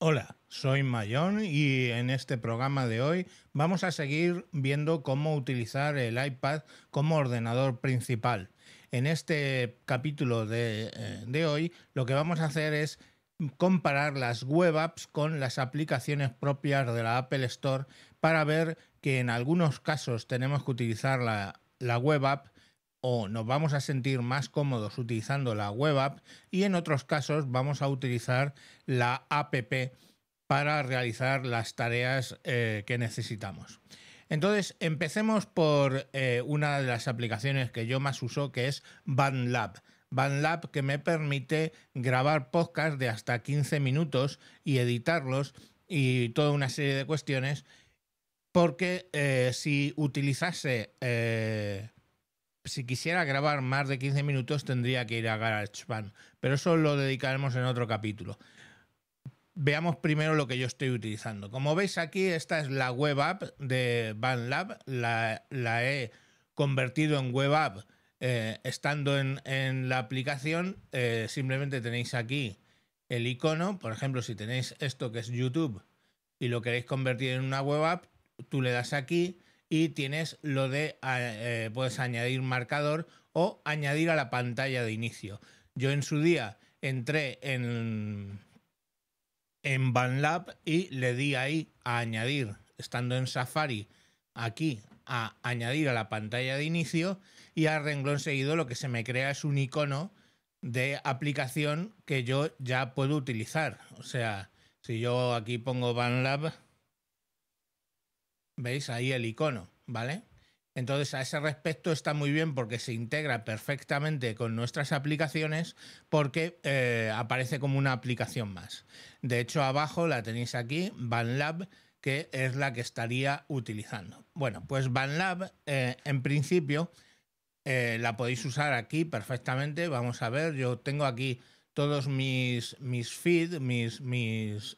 Hola, soy Mayón y en este programa de hoy vamos a seguir viendo cómo utilizar el iPad como ordenador principal. En este capítulo eh, de, hoy lo que vamos a hacer es comparar las web apps con las aplicaciones propias de la Apple Store para ver que en algunos casos tenemos que utilizar la web app o nos vamos a sentir más cómodos utilizando la web app y en otros casos vamos a utilizar la app para realizar las tareas eh, que necesitamos. Entonces, empecemos por eh, una de las aplicaciones que yo más uso, que es BandLab. BandLab que me permite grabar podcasts de hasta 15 minutos y editarlos y toda una serie de cuestiones, porque eh, si utilizase si quisiera grabar más de 15 minutos tendría que ir a GarageBand, pero eso lo dedicaremos en otro capítulo. Veamos primero lo que yo estoy utilizando. Como veis aquí, esta es la web app de BandLab. La, la he convertido en web app eh, estando en, la aplicación. Eh, simplemente tenéis aquí el icono. Por ejemplo, si tenéis esto que es YouTube y lo queréis convertir en una web app, tú le das aquí y tienes lo de eh, eh, puedes añadir marcador o añadir a la pantalla de inicio. Yo en su día entré en, en BanLab y le di ahí a añadir, estando en Safari, aquí a añadir a la pantalla de inicio y a renglón seguido lo que se me crea es un icono de aplicación que yo ya puedo utilizar. O sea, si yo aquí pongo BanLab, ¿Veis ahí el icono? ¿Vale? Entonces, a ese respecto está muy bien porque se integra perfectamente con nuestras aplicaciones porque eh, aparece como una aplicación más. De hecho, abajo la tenéis aquí, VanLab, que es la que estaría utilizando. Bueno, pues VanLab, eh, en principio, eh, la podéis usar aquí perfectamente. Vamos a ver, yo tengo aquí todos mis, mis feeds, mis... mis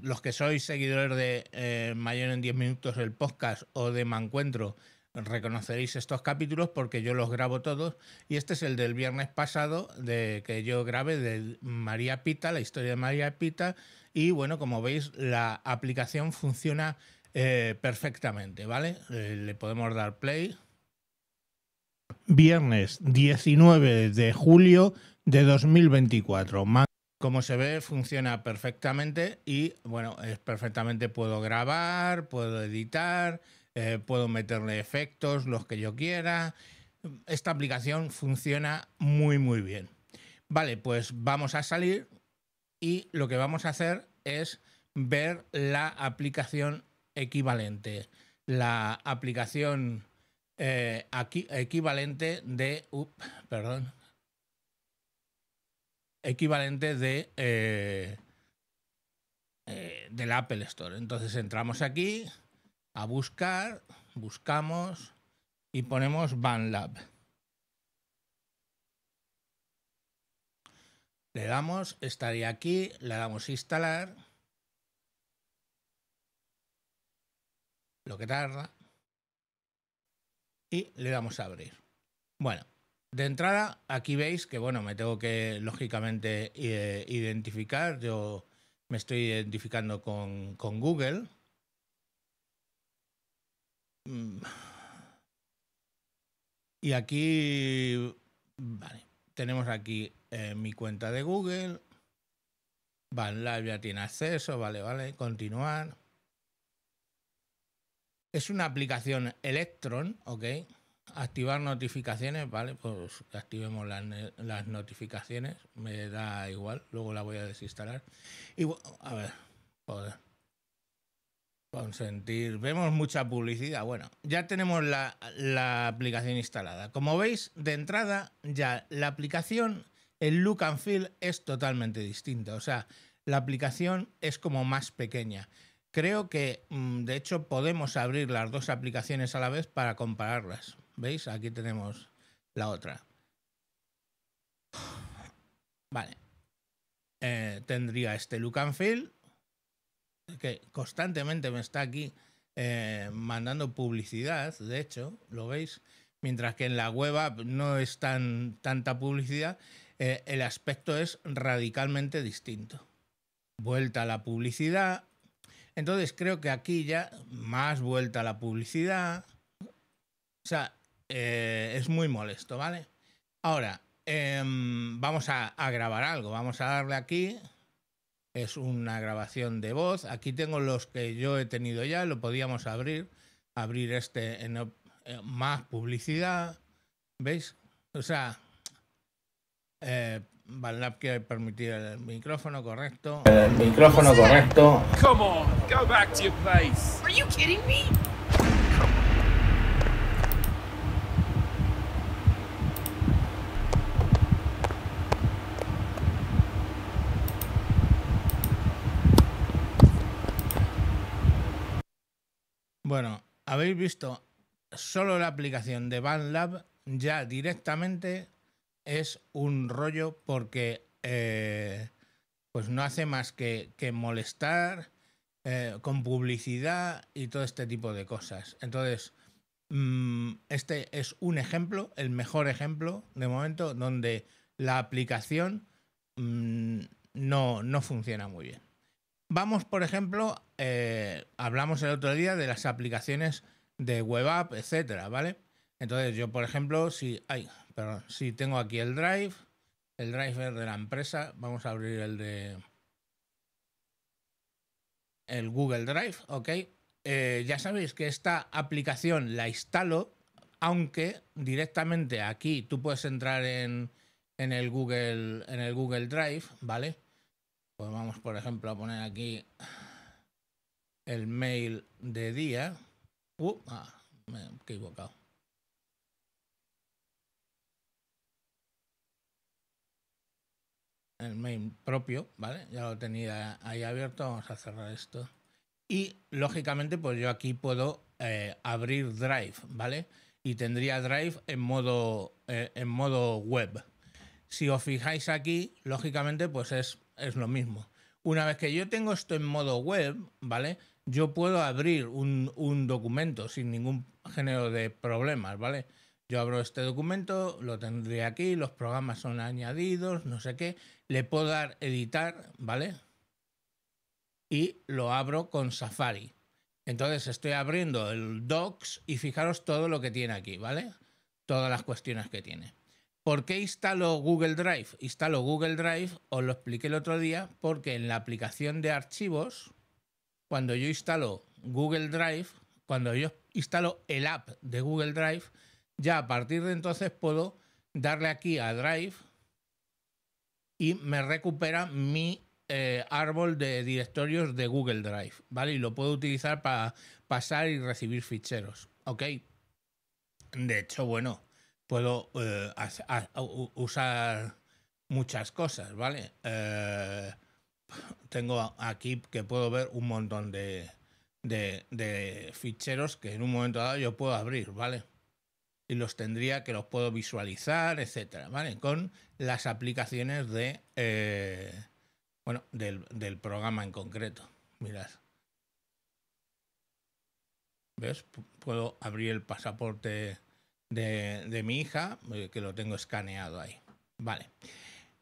los que sois seguidores de eh, Mayor en 10 Minutos el podcast o de Mancuentro, reconoceréis estos capítulos porque yo los grabo todos y este es el del viernes pasado de que yo grabé de María Pita, la historia de María Pita y bueno, como veis la aplicación funciona eh, perfectamente, ¿vale? Eh, le podemos dar play. Viernes 19 de julio de 2024. Como se ve, funciona perfectamente y bueno, es perfectamente puedo grabar, puedo editar, eh, puedo meterle efectos, los que yo quiera. Esta aplicación funciona muy muy bien. Vale, pues vamos a salir y lo que vamos a hacer es ver la aplicación equivalente, la aplicación eh, aquí, equivalente de, perdón, equivalente de, eh, eh, del Apple Store. Entonces entramos aquí a buscar, buscamos y ponemos BandLab. Le damos, estaría aquí, le damos instalar. Lo que tarda. Y le damos a abrir. Bueno, de entrada, aquí veis que, bueno, me tengo que, lógicamente, identificar. Yo me estoy identificando con, Google. Mm. Y aquí, tenemos aquí eh, mi cuenta de Google. la ya tiene acceso, vale, vale, continuar. Es una aplicación Electron, ¿ok? Activar notificaciones, vale, pues activemos las, notificaciones, me da igual, luego la voy a desinstalar. Y a ver, joder. Pues, consentir, vemos mucha publicidad. Bueno, ya tenemos la, la aplicación instalada. Como veis, de entrada ya la aplicación, el look and feel es totalmente distinta O sea, la aplicación es como más pequeña. Creo que, mm, de hecho, podemos abrir las dos aplicaciones a la vez para compararlas. ¿Veis? Aquí tenemos la otra. Vale. Eh, tendría este look and feel, que constantemente me está aquí eh, mandando publicidad, de hecho, lo veis. Mientras que en la web app no es tan, tanta publicidad, eh, el aspecto es radicalmente distinto. Vuelta a la publicidad. Entonces creo que aquí ya más vuelta a la publicidad. O sea, eh, es muy molesto, ¿vale? Ahora, em, vamos a, grabar algo, vamos a darle aquí, es una grabación de voz, aquí tengo los que yo he tenido ya, lo podíamos abrir, abrir este en, eh, más publicidad, ¿veis? O sea, eh, quiere permitir el micrófono correcto. El micrófono correcto. Come go back to your place. Are you kidding me? Bueno, habéis visto, solo la aplicación de BandLab ya directamente es un rollo porque eh, pues no hace más que, molestar eh, con publicidad y todo este tipo de cosas. Entonces, mm, este es un ejemplo, el mejor ejemplo de momento, donde la aplicación mm, no funciona muy bien. Vamos, por ejemplo, eh, hablamos el otro día de las aplicaciones de web app, etcétera, ¿vale? Entonces, yo, por ejemplo, si, ay, perdón, si tengo aquí el drive, el driver de la empresa, vamos a abrir el de el Google Drive, ¿ok? Eh, ya sabéis que esta aplicación la instalo, aunque directamente aquí tú puedes entrar en, en, el, Google, en el Google Drive, ¿vale? vamos, por ejemplo, a poner aquí el mail de día. Uh, ah, me he equivocado. El mail propio, ¿vale? Ya lo tenía ahí abierto. Vamos a cerrar esto. Y lógicamente, pues yo aquí puedo eh, abrir Drive, ¿vale? Y tendría Drive en modo, eh, en modo web. Si os fijáis aquí, lógicamente, pues es es lo mismo. Una vez que yo tengo esto en modo web, ¿vale? Yo puedo abrir un, un documento sin ningún género de problemas, ¿vale? Yo abro este documento, lo tendré aquí, los programas son añadidos, no sé qué. Le puedo dar editar, ¿vale? Y lo abro con Safari. Entonces estoy abriendo el Docs y fijaros todo lo que tiene aquí, ¿vale? Todas las cuestiones que tiene. ¿Por qué instalo Google Drive? Instalo Google Drive, os lo expliqué el otro día, porque en la aplicación de archivos, cuando yo instalo Google Drive, cuando yo instalo el app de Google Drive, ya a partir de entonces puedo darle aquí a Drive y me recupera mi eh, árbol de directorios de Google Drive, ¿vale? Y lo puedo utilizar para pasar y recibir ficheros, ¿ok? De hecho, bueno, puedo eh, usar muchas cosas, ¿vale? Eh, tengo aquí que puedo ver un montón de, ficheros que en un momento dado yo puedo abrir, ¿vale? Y los tendría que los puedo visualizar, etcétera, ¿vale? Con las aplicaciones de, eh, bueno, del, del, programa en concreto. Mirad. ¿Ves? Puedo abrir el pasaporte de, mi hija, eh, que lo tengo escaneado ahí. Vale.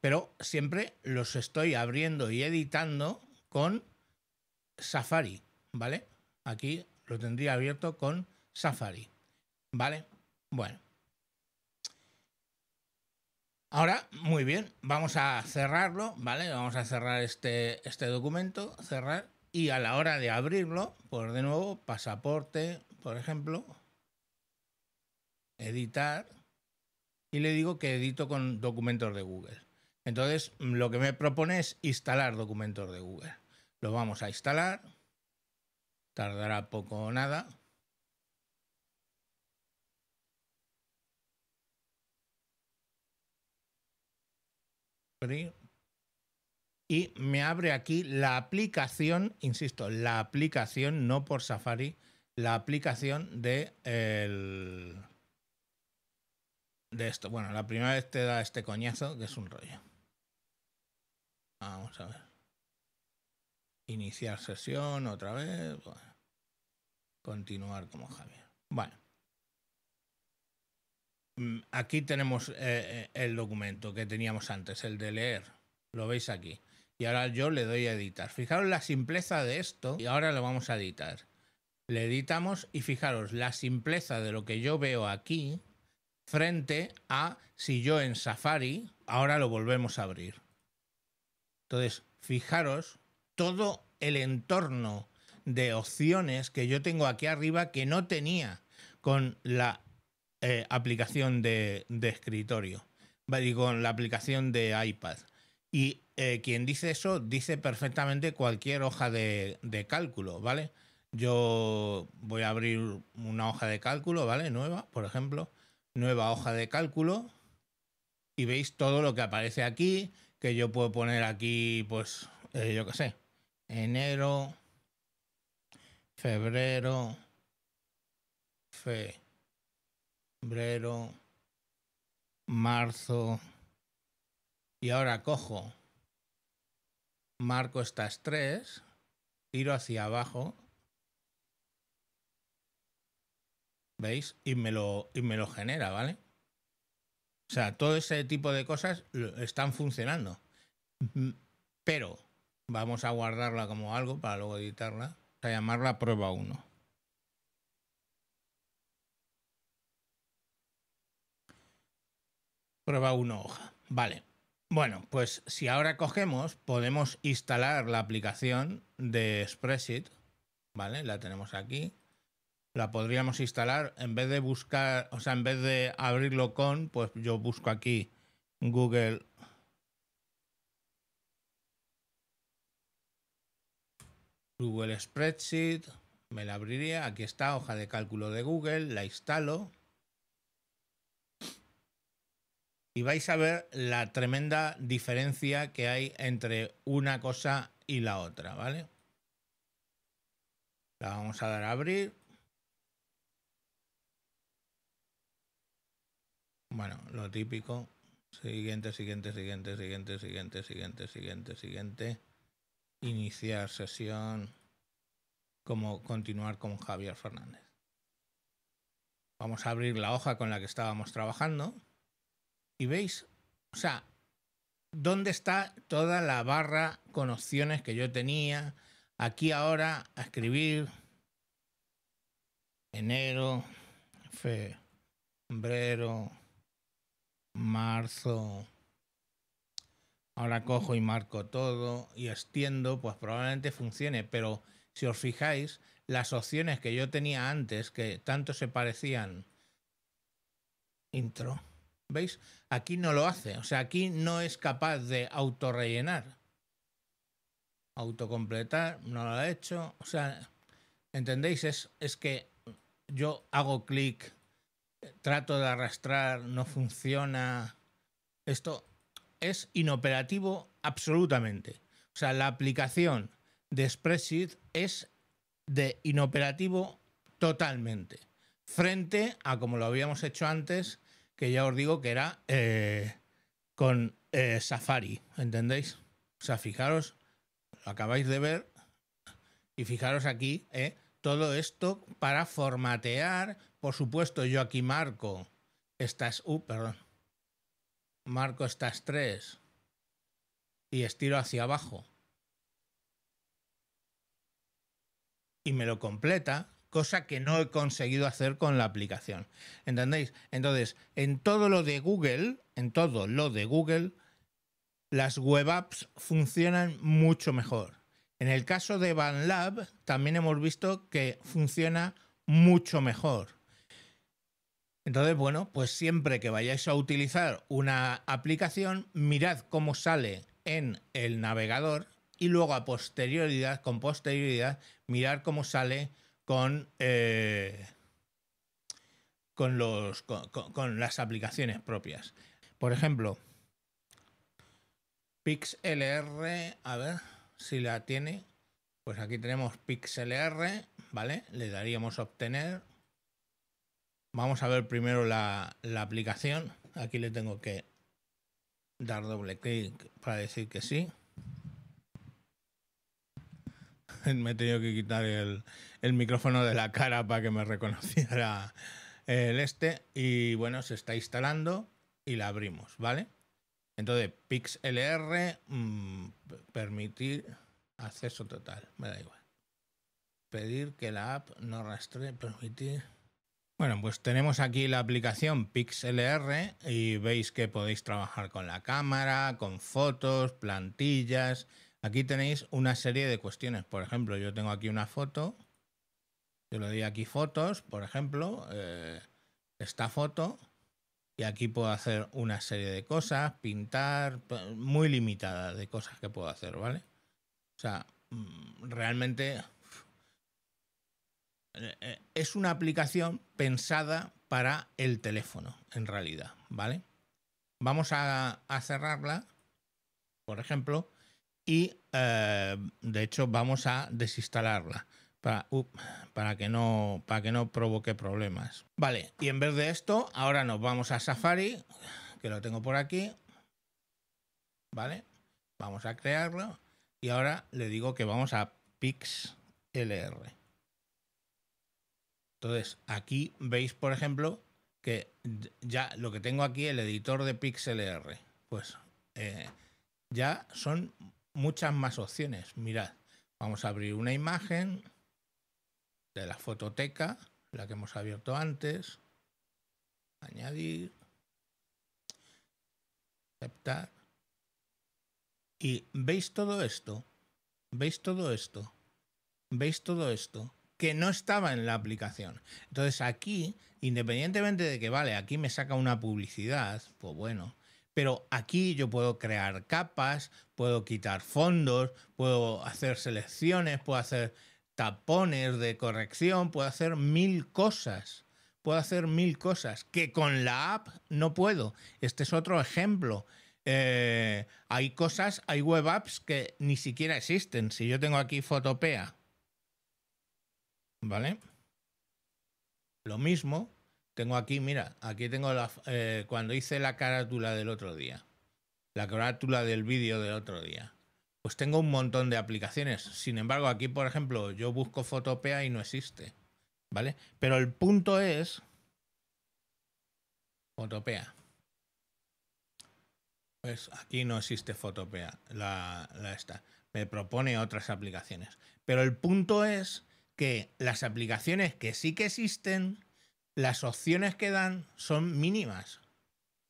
Pero siempre los estoy abriendo y editando con Safari, ¿vale? Aquí lo tendría abierto con Safari, ¿vale? Bueno. Ahora, muy bien, vamos a cerrarlo, ¿vale? Vamos a cerrar este, este documento, cerrar, y a la hora de abrirlo, por de nuevo, pasaporte, por ejemplo, editar, y le digo que edito con documentos de Google. Entonces, lo que me propone es instalar documentos de Google. Lo vamos a instalar, tardará poco o nada. Y me abre aquí la aplicación, insisto, la aplicación, no por Safari, la aplicación de el de esto. Bueno, la primera vez te da este coñazo, que es un rollo. Vamos a ver. Iniciar sesión otra vez. Continuar como Javier. Bueno. Mm, aquí tenemos eh, eh, el documento que teníamos antes, el de leer. Lo veis aquí. Y ahora yo le doy a editar. Fijaros la simpleza de esto y ahora lo vamos a editar. Le editamos y fijaros la simpleza de lo que yo veo aquí frente a si yo en Safari ahora lo volvemos a abrir. Entonces, fijaros todo el entorno de opciones que yo tengo aquí arriba que no tenía con la eh, aplicación de, escritorio y con la aplicación de iPad. Y eh, quien dice eso dice perfectamente cualquier hoja de, de, cálculo, ¿vale? Yo voy a abrir una hoja de cálculo, ¿vale? Nueva, por ejemplo nueva hoja de cálculo y veis todo lo que aparece aquí, que yo puedo poner aquí, pues, eh, yo qué sé, enero, febrero, febrero, marzo, y ahora cojo, marco estas tres, tiro hacia abajo ¿veis? Y me lo, me lo genera, ¿vale? O sea, todo ese tipo de cosas están funcionando. Mm, pero vamos a guardarla como algo para luego editarla. a llamarla prueba 1. Prueba 1 hoja. Vale. Bueno, pues si ahora cogemos, podemos instalar la aplicación de ExpressIt. ¿Vale? La tenemos aquí la podríamos instalar. En vez de buscar, o sea, en vez de abrirlo con, pues yo busco aquí Google. Google Spreadsheet, me la abriría, aquí está, hoja de cálculo de Google, la instalo. Y vais a ver la tremenda diferencia que hay entre una cosa y la otra, ¿vale? La vamos a dar a abrir. Bueno, lo típico. Siguiente, siguiente, siguiente, siguiente, siguiente, siguiente, siguiente, siguiente. Iniciar sesión. Como continuar con Javier Fernández. Vamos a abrir la hoja con la que estábamos trabajando. Y veis, o sea, ¿dónde está toda la barra con opciones que yo tenía? Aquí ahora, a escribir. Enero, febrero, marzo. Ahora cojo y marco todo y extiendo, pues probablemente funcione, pero si os fijáis, las opciones que yo tenía antes, que tanto se parecían, intro, ¿veis? Aquí no lo hace, o sea, aquí no es capaz de autorrellenar. Autocompletar, no lo ha hecho, o sea, ¿entendéis? Es, es que yo hago clic trato de arrastrar, no funciona. Esto es inoperativo absolutamente. O sea, la aplicación de Spreadsheet es de inoperativo totalmente. Frente a como lo habíamos hecho antes, que ya os digo que era eh, con eh, Safari, ¿entendéis? O sea, fijaros, lo acabáis de ver y fijaros aquí, eh, todo esto para formatear, por supuesto, yo aquí marco estas... Uh, perdón. Marco estas tres y estiro hacia abajo. Y me lo completa, cosa que no he conseguido hacer con la aplicación. ¿Entendéis? Entonces, en todo lo de Google, en todo lo de Google, las web apps funcionan mucho mejor. En el caso de VanLab, también hemos visto que funciona mucho mejor. Entonces, bueno, pues siempre que vayáis a utilizar una aplicación, mirad cómo sale en el navegador y luego a posterioridad, con posterioridad, mirad cómo sale eh, con, con, las aplicaciones propias. Por ejemplo, PixLR, a ver si la tiene. Pues aquí tenemos PixLR, ¿vale? Le daríamos obtener Vamos a ver primero la, aplicación. Aquí le tengo que dar doble clic para decir que sí. me he tenido que quitar el, micrófono de la cara para que me reconociera el este. Y bueno, se está instalando y la abrimos, ¿vale? Entonces, PixLR, mm, permitir acceso total, me da igual. Pedir que la app no rastre permitir... Bueno, pues tenemos aquí la aplicación PixLR y veis que podéis trabajar con la cámara, con fotos, plantillas. Aquí tenéis una serie de cuestiones. Por ejemplo, yo tengo aquí una foto. Yo le doy aquí fotos, por ejemplo, eh, esta foto. Y aquí puedo hacer una serie de cosas, pintar, muy limitada de cosas que puedo hacer, ¿vale? O sea, mm, realmente eh, eh, es una aplicación pensada para el teléfono, en realidad, ¿vale? Vamos a, cerrarla, por ejemplo, y eh, de hecho vamos a desinstalarla uh, para, que no, para que no provoque problemas. Vale, y en vez de esto, ahora nos vamos a Safari, que lo tengo por aquí, ¿vale? Vamos a crearlo y ahora le digo que vamos a PixLR. Entonces, aquí veis, por ejemplo, que ya lo que tengo aquí, el editor de r pues eh, ya son muchas más opciones. Mirad, vamos a abrir una imagen de la fototeca, la que hemos abierto antes. Añadir. Aceptar. Y veis todo esto. ¿Veis todo esto? ¿Veis todo esto? que no estaba en la aplicación. Entonces aquí, independientemente de que, vale, aquí me saca una publicidad, pues bueno, pero aquí yo puedo crear capas, puedo quitar fondos, puedo hacer selecciones, puedo hacer tapones de corrección, puedo hacer mil cosas. Puedo hacer mil cosas que con la app no puedo. Este es otro ejemplo. Eh, hay cosas, hay web apps que ni siquiera existen. Si yo tengo aquí Fotopea, ¿vale? Lo mismo tengo aquí, mira, aquí tengo la, eh, cuando hice la carátula del otro día, la carátula del vídeo del otro día. Pues tengo un montón de aplicaciones. Sin embargo, aquí, por ejemplo, yo busco Fotopea y no existe, ¿vale? Pero el punto es... Fotopea. Pues aquí no existe Fotopea, la, la esta. Me propone otras aplicaciones. Pero el punto es que las aplicaciones que sí que existen, las opciones que dan son mínimas.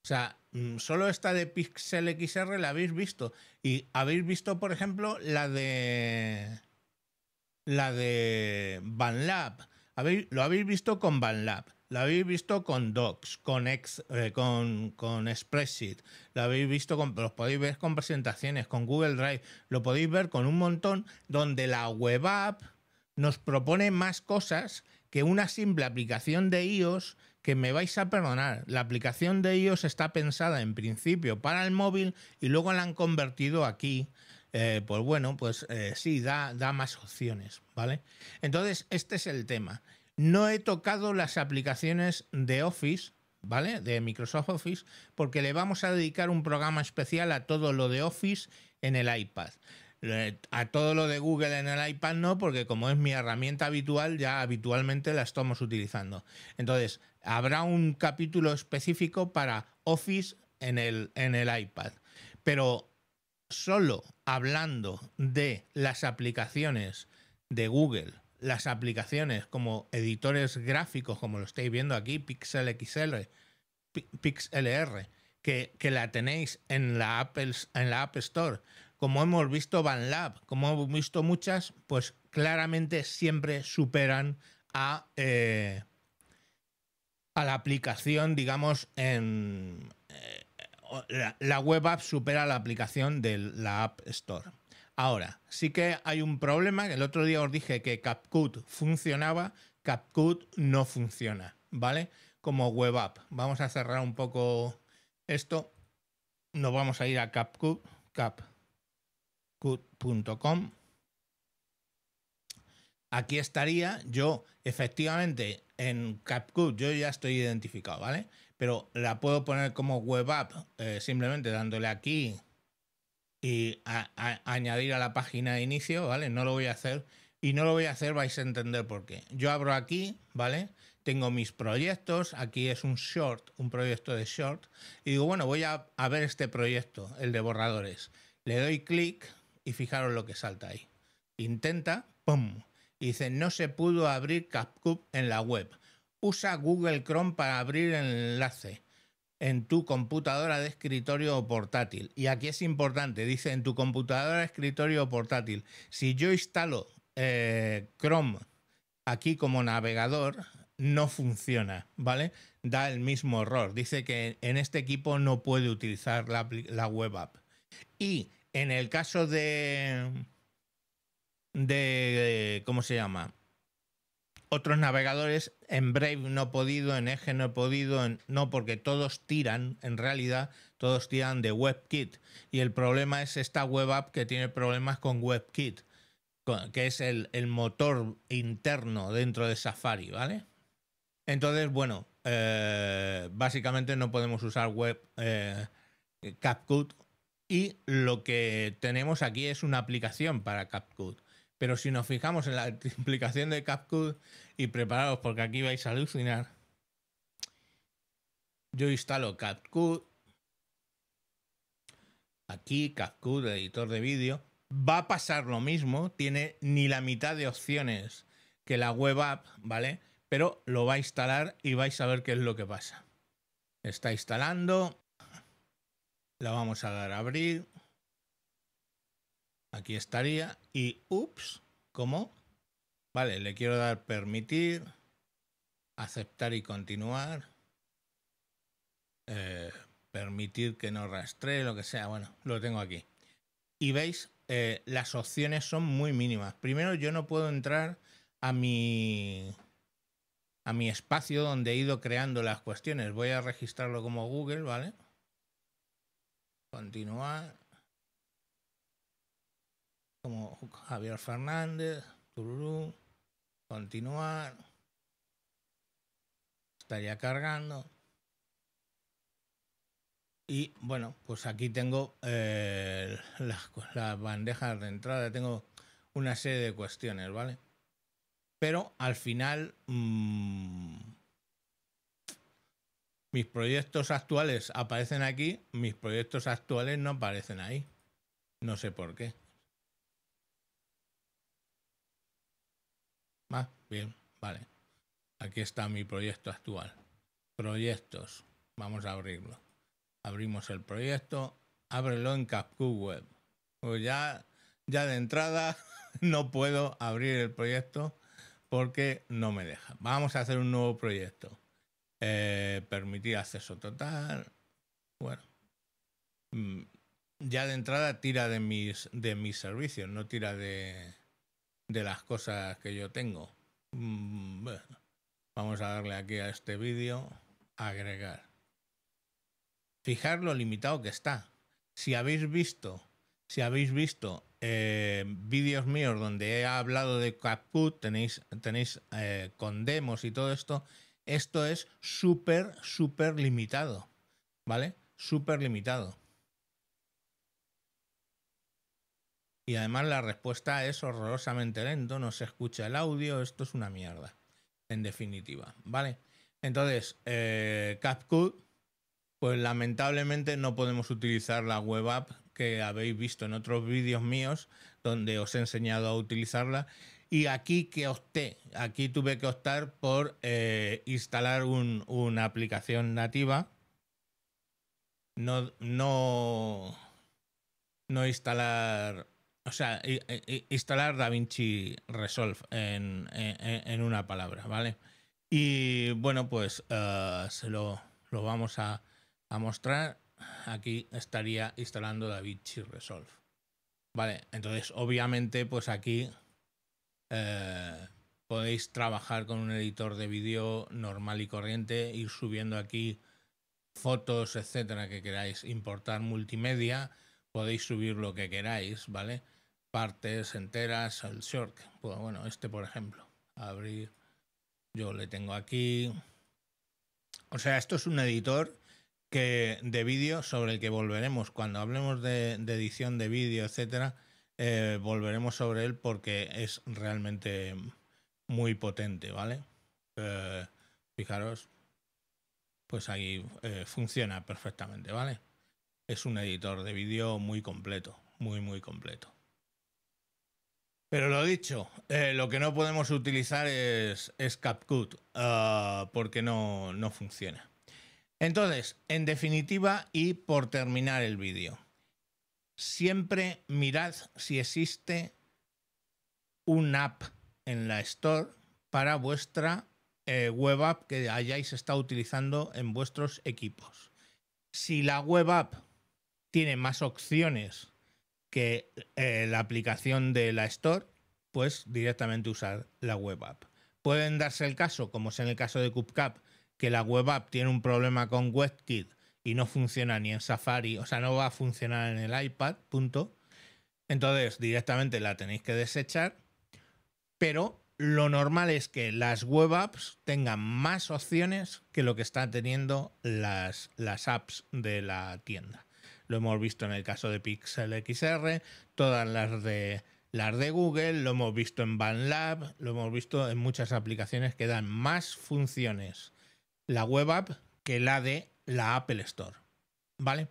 O sea, mm, solo esta de Pixel XR la habéis visto. Y habéis visto, por ejemplo, la de. La de VanLab. lo habéis visto con VanLab. Lo habéis visto con Docs, con, ex, eh, con, con Spreadsheet. Lo habéis visto con. Los podéis ver con presentaciones, con Google Drive. Lo podéis ver con un montón donde la web app nos propone más cosas que una simple aplicación de iOS que me vais a perdonar. La aplicación de iOS está pensada en principio para el móvil y luego la han convertido aquí. Eh, pues bueno, pues eh, sí, da, da más opciones, ¿vale? Entonces, este es el tema. No he tocado las aplicaciones de Office, ¿vale? De Microsoft Office, porque le vamos a dedicar un programa especial a todo lo de Office en el iPad. A todo lo de Google en el iPad no, porque como es mi herramienta habitual, ya habitualmente la estamos utilizando. Entonces, habrá un capítulo específico para Office en el, en el iPad. Pero solo hablando de las aplicaciones de Google, las aplicaciones como editores gráficos, como lo estáis viendo aquí, Pixel XL, Pixel que, que la tenéis en la, Apple, en la App Store como hemos visto VanLab, como hemos visto muchas, pues claramente siempre superan a, eh, a la aplicación, digamos, en... Eh, la, web app supera la aplicación de la App Store. Ahora, sí que hay un problema, el otro día os dije que CapCut funcionaba, CapCut no funciona, ¿vale? Como web app. Vamos a cerrar un poco esto. Nos vamos a ir a CapCut, Cap, cut.com. Aquí estaría yo, efectivamente, en CapCut yo ya estoy identificado, ¿vale? Pero la puedo poner como web app eh, simplemente dándole aquí y añadir a la página de inicio, ¿vale? No lo voy a hacer y no lo voy a hacer, vais a entender por qué. Yo abro aquí, ¿vale? Tengo mis proyectos, aquí es un short, un proyecto de short, y digo, bueno, voy a, a ver este proyecto, el de borradores. Le doy clic, y fijaros lo que salta ahí. Intenta, ¡pum! Y dice, no se pudo abrir CapCut en la web. Usa Google Chrome para abrir el enlace en tu computadora de escritorio o portátil. Y aquí es importante, dice en tu computadora de escritorio o portátil. Si yo instalo eh, Chrome aquí como navegador, no funciona, ¿vale? Da el mismo error. Dice que en este equipo no puede utilizar la, la web app. Y en el caso de, de, ¿Cómo se llama? Otros navegadores, en Brave no he podido, en Eje no he podido, no, porque todos tiran, en realidad, todos tiran de WebKit. Y el problema es esta web app que tiene problemas con WebKit, que es el, motor interno dentro de Safari, ¿vale? Entonces, bueno, eh, básicamente no podemos usar web eh, CapCut y lo que tenemos aquí es una aplicación para CapCut. Pero si nos fijamos en la aplicación de CapCut y preparaos porque aquí vais a alucinar. Yo instalo CapCut. Aquí CapCut, editor de vídeo. Va a pasar lo mismo, tiene ni la mitad de opciones que la web app, ¿vale? Pero lo va a instalar y vais a ver qué es lo que pasa. Está instalando, la vamos a dar a abrir. Aquí estaría. Y, ups, ¿cómo? Vale, le quiero dar permitir, aceptar y continuar. Eh, permitir que no rastree, lo que sea. Bueno, lo tengo aquí. Y veis, eh, las opciones son muy mínimas. Primero, yo no puedo entrar a mi a mi espacio donde he ido creando las cuestiones. Voy a registrarlo como Google, ¿vale? continuar como Javier Fernández, Tururú, continuar, estaría cargando. Y bueno, pues aquí tengo eh, las, bandejas de entrada, tengo una serie de cuestiones, ¿vale? Pero al final... Mm, mis proyectos actuales aparecen aquí, mis proyectos actuales no aparecen ahí. No sé por qué. Más bien, vale. Aquí está mi proyecto actual. Proyectos. Vamos a abrirlo. Abrimos el proyecto. Ábrelo en Capcube Web. Pues ya, ya de entrada no puedo abrir el proyecto porque no me deja. Vamos a hacer un nuevo proyecto. Eh, permitir acceso total. Bueno, mm, ya de entrada tira de mis, de mis servicios, no tira de, de las cosas que yo tengo. Mm, vamos a darle aquí a este vídeo, agregar. Fijar lo limitado que está. Si habéis visto, si habéis visto eh, vídeos míos donde he hablado de Caput, tenéis, tenéis eh, con demos y todo esto, esto es súper, súper limitado, ¿vale? Súper limitado. Y además la respuesta es horrorosamente lento, no se escucha el audio, esto es una mierda, en definitiva, ¿vale? Entonces, eh, CapCut, pues lamentablemente no podemos utilizar la web app que habéis visto en otros vídeos míos donde os he enseñado a utilizarla y aquí que opté, aquí tuve que optar por eh, instalar un, una aplicación nativa, no, no, instalar, o sea, instalar DaVinci Resolve en, una palabra, ¿vale? Y bueno, pues eh, se lo, vamos a, a mostrar. Aquí estaría instalando DaVinci Resolve. Vale, entonces obviamente pues aquí eh, podéis trabajar con un editor de vídeo normal y corriente, ir subiendo aquí fotos, etcétera, que queráis, importar multimedia, podéis subir lo que queráis, ¿vale? Partes enteras, el short, pues bueno, este por ejemplo, abrir, yo le tengo aquí. O sea, esto es un editor que, de vídeo sobre el que volveremos cuando hablemos de edición de vídeo, etcétera eh, volveremos sobre él porque es realmente muy potente, ¿vale? Eh, fijaros, pues ahí eh, funciona perfectamente, ¿vale? Es un editor de vídeo muy completo, muy, muy completo. Pero lo dicho, lo que no podemos utilizar es, CapCut, ah, porque no funciona. Entonces, en definitiva y por terminar el vídeo, siempre mirad si existe un app en la Store para vuestra eh, web app que hayáis estado utilizando en vuestros equipos. Si la web app tiene más opciones que eh, la aplicación de la Store, pues directamente usar la web app. Pueden darse el caso, como es en el caso de KubeCap, que la web app tiene un problema con WebKit y no funciona ni en Safari, o sea, no va a funcionar en el iPad, punto. Entonces, directamente la tenéis que desechar, pero lo normal es que las web apps tengan más opciones que lo que están teniendo las, las apps de la tienda. Lo hemos visto en el caso de Pixel XR, todas las de las de Google, lo hemos visto en BandLab, lo hemos visto en muchas aplicaciones que dan más funciones la web app que la de la Apple Store. ¿Vale?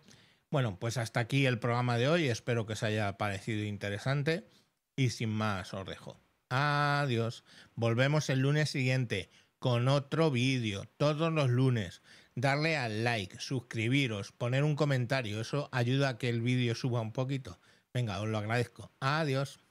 Bueno, pues hasta aquí el programa de hoy. Espero que os haya parecido interesante. Y sin más, os dejo. Adiós. Volvemos el lunes siguiente con otro vídeo. Todos los lunes. Darle al like, suscribiros, poner un comentario. Eso ayuda a que el vídeo suba un poquito. Venga, os lo agradezco. Adiós.